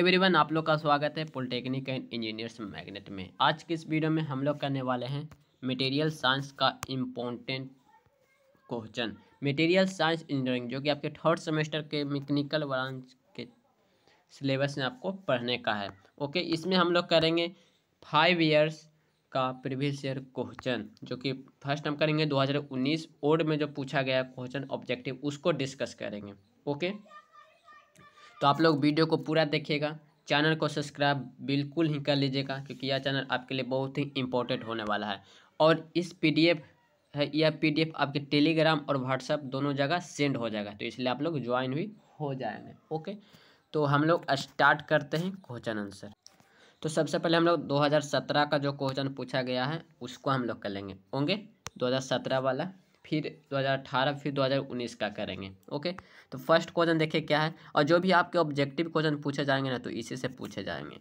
Everyone आप लोग का स्वागत है पॉलिटेक्निक एंड इंजीनियर्स मैग्नेट में आज की इस वीडियो में हम लोग करने वाले हैं मटेरियल साइंस का important question material science engineering जो कि आपके थर्ड सेमेस्टर के मैकेनिकल ब्रांच के सिलेबस में आपको पढ़ने का है ओके इसमें हम लोग करेंगे फाइव ईयर्स का प्रीवियस ईयर क्वेश्चन जो कि फर्स्ट हम करेंगे 2019 ओड में जो पूछा गया क्वेश्चन ऑब्जेक्टिव उसको डिस्कस करेंगे ओके तो आप लोग वीडियो को पूरा देखिएगा चैनल को सब्सक्राइब बिल्कुल ही कर लीजिएगा क्योंकि यह चैनल आपके लिए बहुत ही इम्पोर्टेंट होने वाला है और इस पी है यह पी आपके टेलीग्राम और व्हाट्सअप दोनों जगह सेंड हो जाएगा तो इसलिए आप लोग ज्वाइन भी हो जाएंगे ओके तो हम लोग स्टार्ट करते हैं क्वेश्चन आंसर तो सबसे पहले हम लोग 2017 का जो क्वेश्चन पूछा गया है उसको हम लोग कर लेंगे होंगे 2017 वाला फिर 2018 फिर 2019 का करेंगे ओके तो फर्स्ट क्वेश्चन देखिए क्या है और जो भी आपके ऑब्जेक्टिव क्वेश्चन पूछे जाएंगे ना तो इसी से पूछे जाएंगे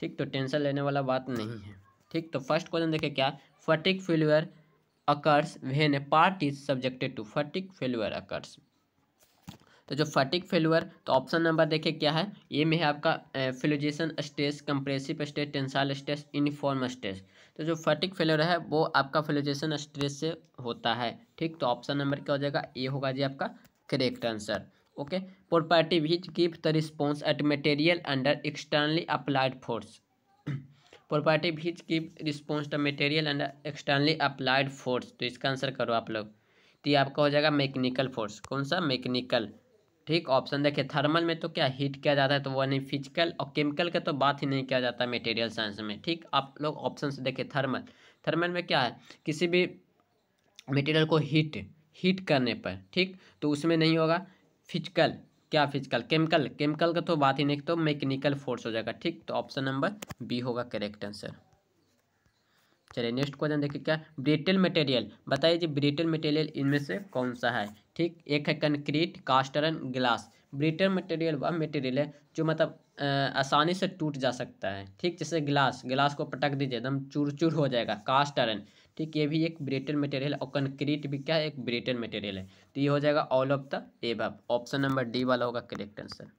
ठीक तो टेंशन लेने वाला बात नहीं है ठीक तो फर्स्ट क्वेश्चन देखिए क्या fatigue failure occurs when a part is subjected to fatigue failure occurs तो जो फटिक फेलुअर तो ऑप्शन नंबर देखिए क्या है ये में है आपका फिलोजेशन stage compressive stage tensile stage इनफॉर्म स्टेज तो जो फटिक फेलुअर है वो आपका फिलोजेशन स्टेज से होता है ठीक तो ऑप्शन नंबर क्या हो जाएगा ए होगा जी आपका correct answer okay property which give the response at material under externally applied force property which give response the material under externally applied force तो इसका आंसर करो आप लोग तो ये आपका हो जाएगा मैकेनिकल फोर्स कौन सा मैकेनिकल ठीक ऑप्शन देखिए थर्मल में तो क्या हीट किया जाता है तो वो नहीं फिजिकल और केमिकल का के तो बात ही नहीं किया जाता मटेरियल साइंस में ठीक आप लोग ऑप्शन से देखिए थर्मल थर्मल में क्या है किसी भी मटेरियल को हीट हीट करने पर ठीक तो उसमें नहीं होगा फिजिकल क्या फिजिकल केमिकल केमिकल का तो बात ही नहीं तो मैकेनिकल फोर्स हो जाएगा ठीक तो ऑप्शन नंबर बी होगा करेक्ट आंसर चलिए नेक्स्ट क्वेश्चन देखिए क्या ब्रिटेल मटेरियल बताइए जी ब्रिटेल मटेरियल इनमें से कौन सा है ठीक एक है concrete and glass brittle material वह मटेरियल है जो मतलब आसानी से टूट जा सकता है ठीक जैसे ग्लास ग्लास को पटक दीजिए एकदम चूर चूर हो जाएगा कास्ट आयरन ठीक ये भी एक ब्रिटेन मटेरियल और कंक्रीट भी क्या है एक ब्रिटेन मटेरियल है तो ये हो जाएगा all of the above option number D वाला होगा correct answer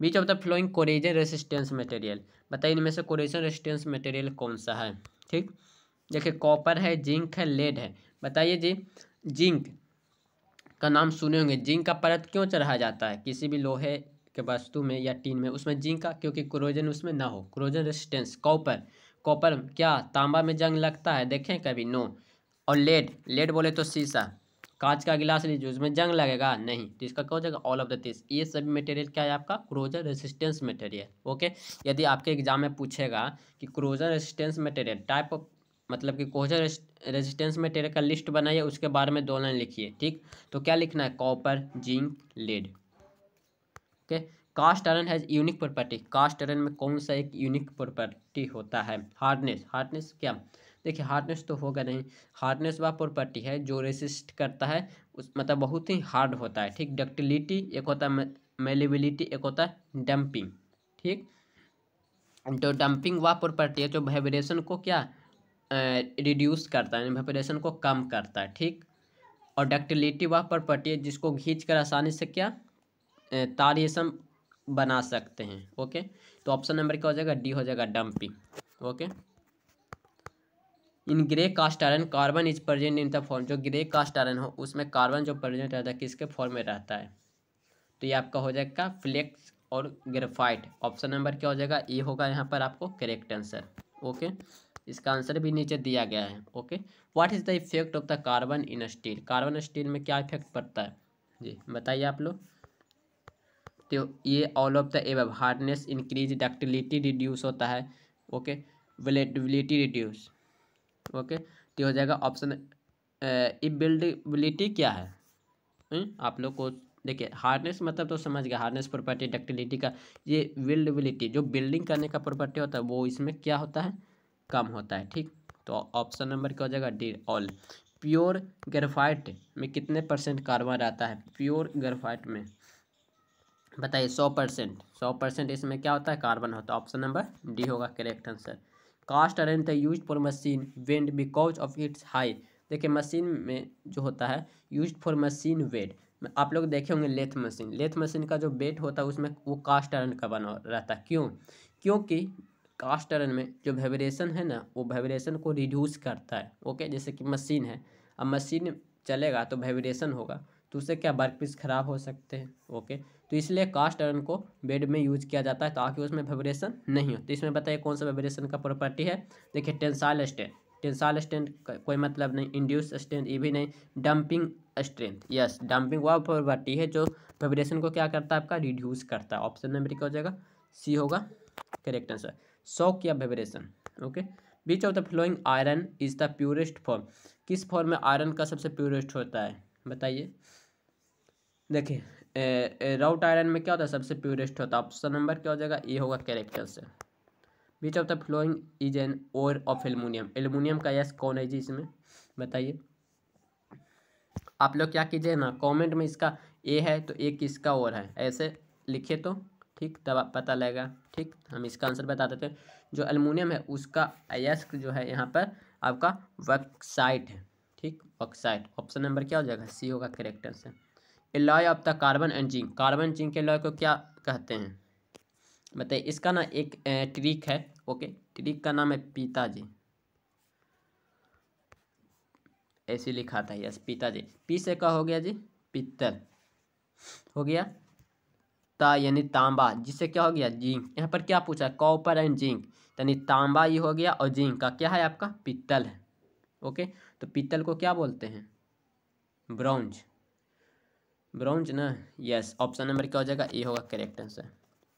which of the following corrosion resistance material बताइए इनमें से कोरेजन रेसिस्टेंस मटेरियल कौन सा है ठीक देखिए कॉपर है जिंक है लेड है बताइए जी जिंक का नाम सुने होंगे जिंक का परत क्यों चढ़ाया जाता है किसी भी लोहे के वस्तु में या टीन में उसमें जिंक का क्योंकि क्रोजन उसमें ना हो क्रोजन रेसिस्टेंस कॉपर कॉपर क्या तांबा में जंग लगता है देखें कभी नो और लेड लेड बोले तो शीशा कांच का गिलास लीजिए उसमें जंग लगेगा नहीं तो इसका क्या हो जाएगा ऑल ऑफ द दिस ये सभी मटेरियल क्या है आपका क्रोजन रेसिस्टेंस मटेरियल ओके यदि आपके एग्जाम में पूछेगा कि corrosion resistance material type of मतलब कि कोहजर रेजिस्टेंस में टेरे का लिस्ट बनाइए उसके बारे में दो लाइन लिखिए ठीक तो क्या लिखना है copper zinc lead okay cast iron has unique property cast iron में कौन सा एक यूनिक प्रॉपर्टी होता है हार्डनेस हार्डनेस क्या देखिए हार्डनेस तो होगा नहीं हार्डनेस वह प्रॉपर्टी है जो रेसिस्ट करता है उस मतलब बहुत ही हार्ड होता है ठीक डक्टिलिटी एक होता है मेलेबिलिटी एक होता है डंपिंग ठीक तो डंपिंग वह प्रॉपर्टी है जो वाइब्रेशन को क्या रिड्यूस करता है वेपोरेशन को कम करता है ठीक और डक्टिलिटी वह प्रॉपर्टी है जिसको घींच कर आसानी से क्या तार रेशम बना सकते हैं ओके तो ऑप्शन नंबर क्या हो जाएगा डी हो जाएगा damping okay in grey cast iron carbon is present in the form जो ग्रे कास्ट आयरन हो उसमें कार्बन जो प्रेजेंट रहता है किसके फॉर्म में रहता है तो ये आपका हो जाएगा फ्लेक्स और ग्रेफाइट ऑप्शन नंबर क्या हो जाएगा ये e होगा यहाँ पर आपको करेक्ट आंसर ओके इसका आंसर भी नीचे दिया गया है okay what is the effect of the carbon in steel carbon steel में क्या इफेक्ट पड़ता है जी बताइए आप लोग तो ये all of the above hardness increase ductility reduce होता है ओके वेलेटिलिटी रिड्यूस ओके तो हो जाएगा ऑप्शन इबिल्डिबिलिटी क्या है हुँ? हम्म, आप लोग को देखिए हार्डनेस मतलब तो समझ गया हार्डनेस प्रॉपर्टी डक्टिलिटी का ये बिल्डबिलिटी जो बिल्डिंग करने का प्रॉपर्टी होता है वो इसमें क्या होता है कम होता है ठीक तो ऑप्शन नंबर क्या हो जाएगा डी ऑल प्योर ग्रेफाइट में कितने परसेंट कार्बन रहता है प्योर ग्रेफाइट में बताइए सौ परसेंट सौ परसेंट इसमें क्या होता है कार्बन होता है ऑप्शन नंबर डी होगा correct answer cast the use for machine bed because of its high देखिए मशीन में जो होता है यूज फॉर मशीन वेट आप लोग देखे होंगे लेथ मशीन लेथ मशीन का जो वेट होता है उसमें वो कास्ट आयरन का बना रहता है क्यों क्योंकि कास्टरन में जो वाइब्रेशन है ना वो वाइब्रेशन को रिड्यूस करता है ओके जैसे कि मशीन है अब मशीन चलेगा तो वाइब्रेशन होगा तो उससे क्या वर्क पीस खराब हो सकते हैं ओके तो इसलिए कास्ट आयरन को बेड में यूज किया जाता है ताकि उसमें वाइब्रेशन नहीं हो तो इसमें बताइए कौन सा वाइब्रेशन का प्रॉपर्टी है देखिए टेंसाइल स्ट्रेंथ टेंसाइल स्ट्रेंथ कोई मतलब नहीं इंड्यूस स्ट्रेंथ ये भी नहीं डंपिंग स्ट्रेंथ यस डंपिंग वह प्रॉपर्टी है जो वाइब्रेशन को क्या करता है आपका रिड्यूस करता है ऑप्शन नंबर क्या हो जाएगा सी होगा करेक्ट आंसर शॉक या vibration okay which of the following iron is the purest form किस फॉर्म में आयरन का सबसे प्योरेस्ट होता है बताइए देखिए राउट आयरन में क्या होता है सबसे प्योरेस्ट होता है ऑप्शन नंबर क्या हो जाएगा ये होगा कैरेक्टर से which of the following is an ore of aluminium aluminium का यस कौन है जी इसमें बताइए आप लोग क्या कीजिए ना कमेंट में इसका ए है तो एक किसका और है ऐसे लिखे तो ठीक तब पता लगेगा ठीक हम इसका आंसर बता देते हैं जो अल्मोनियम है उसका अयस्क जो है यहाँ पर आपका वक्साइट है ठीक वक्साइट ऑप्शन नंबर क्या हो जाएगा सी होगा correct answer alloy of the carbon and zinc carbon zinc alloy को क्या कहते हैं बताइए इसका ना एक ट्रिक है ओके ट्रिक का नाम है पिताजी ऐसे लिखा था यस पिताजी पी से का हो गया जी पित्तल हो गया ता यानी तांबा जिससे क्या हो गया जिंक यहाँ पर क्या पूछा कॉपर एंड जिंक यानी तांबा ये हो गया और जिंक का क्या है आपका पित्तल है ओके तो पित्तल को क्या बोलते हैं ब्रॉन्ज ब्रॉन्ज ना यस ऑप्शन नंबर क्या हो जाएगा ए होगा करेक्ट आंसर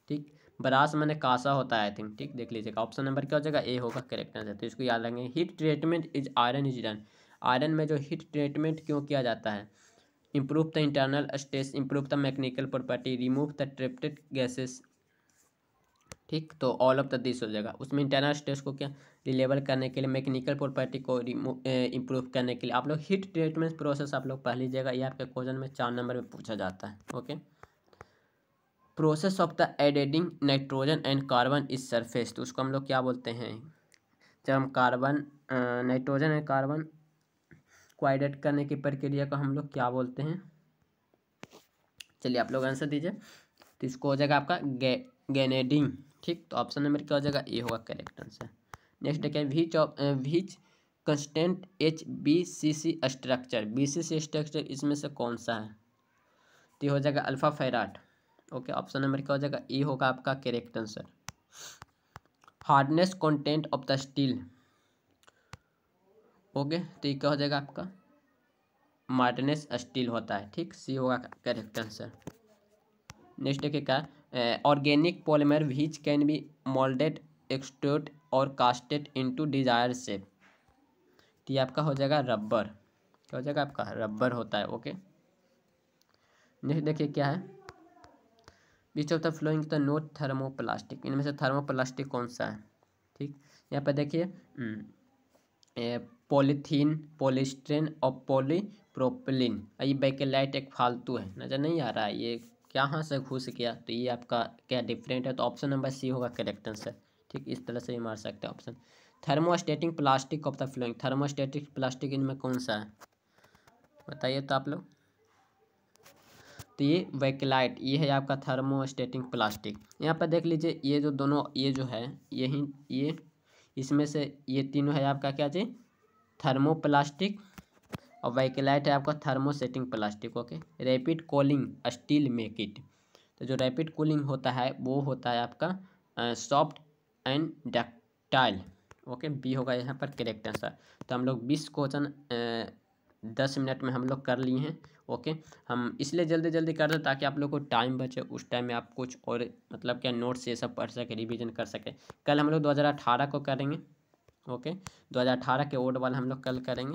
ठीक बरास मैंने कासा होता है आई थिंक ठीक देख लीजिएगा ऑप्शन नंबर क्या हो जाएगा ए होगा करेक्ट आंसर तो इसको याद रखेंगे heat treatment is iron is done iron में जो हीट ट्रीटमेंट क्यों किया जाता है improve the internal stress improve the mechanical property remove the trapped gases ठीक तो ऑल ऑफ द दिस हो जाएगा उसमें इंटरनल स्टेस को क्या रिलेवल करने के लिए मैकेनिकल प्रॉपर्टी को इम्प्रूव करने के लिए आप लोग हीट ट्रीटमेंट प्रोसेस आप लोग पढ़ लीजिएगा ये आपके क्वेश्चन में चार नंबर में पूछा जाता है okay process of the adding nitrogen and carbon is surface तो उसको हम लोग क्या बोलते हैं जब हम कार्बन नाइट्रोजन एंड कार्बन क्वाइडेट करने की प्रक्रिया को हम लोग क्या बोलते हैं चलिए आप लोग आंसर दीजिए तो इसको हो जाएगा आपका गे गेनेडिंग ठीक तो ऑप्शन नंबर क्या हो जाएगा ए होगा करेक्ट आंसर नेक्स्ट देखिए which of which constant H B C C structure B C C structure इसमें से कौन सा है तो ये हो जाएगा alpha ferrite okay option number क्या हो जाएगा ई होगा आपका correct answer hardness content of the steel okay तो ये क्या हो जाएगा आपका मार्टिनेस स्टील होता है ठीक सी होगा करेक्ट आंसर नेक्स्ट देखिए क्या organic polymer which can be moulded extruded और कास्टेड इनटू डिजायर सेप तो ये आपका हो जाएगा रबर क्या हो जाएगा आपका रबर होता है ओके नेक्स्ट देखिए क्या है which of the following the not thermoplastic इनमें से थर्मोप्लास्टिक कौन सा है ठीक यहाँ पर देखिए हम्म, पॉलीथीन पोलिस्ट्रेन और पॉलीप्रोपिलिन ये बैकेलाइट एक फालतू है नज़र नहीं आ रहा है ये कहाँ से घुस गया तो ये आपका क्या डिफरेंट है तो ऑप्शन नंबर सी होगा करेक्ट आंसर ठीक इस तरह से भी मार सकते हैं option thermosetting plastic of the following thermosetting plastic इनमें कौन सा है बताइए तो आप लोग तो ये वैकलाइट ये है आपका थर्मोस्टेटिंग प्लास्टिक यहाँ पर देख लीजिए ये जो दोनों ये जो है यही ये इसमें से ये तीनों है आपका क्या थर्मो थर्मोप्लास्टिक और वैकलाइट है आपका thermosetting plastic okay rapid cooling steel make it तो जो रैपिड कूलिंग होता है वो होता है आपका soft and ductile okay B होगा यहाँ पर करेक्ट आंसर तो हम लोग बीस क्वेश्चन दस मिनट में हम लोग कर लिए हैं ओके हम इसलिए जल्दी जल्दी कर दें ताकि आप लोग को टाइम बचे उस टाइम में आप कुछ और मतलब क्या नोट्स ये सब पढ़ सके रिविजन कर सके कल हम लोग दो हज़ार अठारह को करेंगे ओके दो हज़ार अठारह के ओड वाला हम लोग कल करेंगे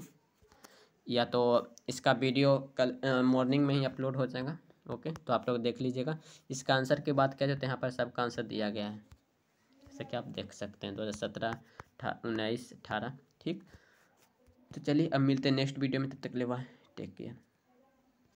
या तो इसका वीडियो कल मॉर्निंग में ही अपलोड हो जाएगा ओके तो आप लोग देख लीजिएगा इसका आंसर की बात जाते तो यहाँ पर सबका आंसर दिया गया है जैसे कि आप देख सकते हैं दो हज़ार सत्रह उन्नीस अठारह ठीक तो चलिए अब मिलते हैं नेक्स्ट वीडियो में तब तक ले बाय टेक केयर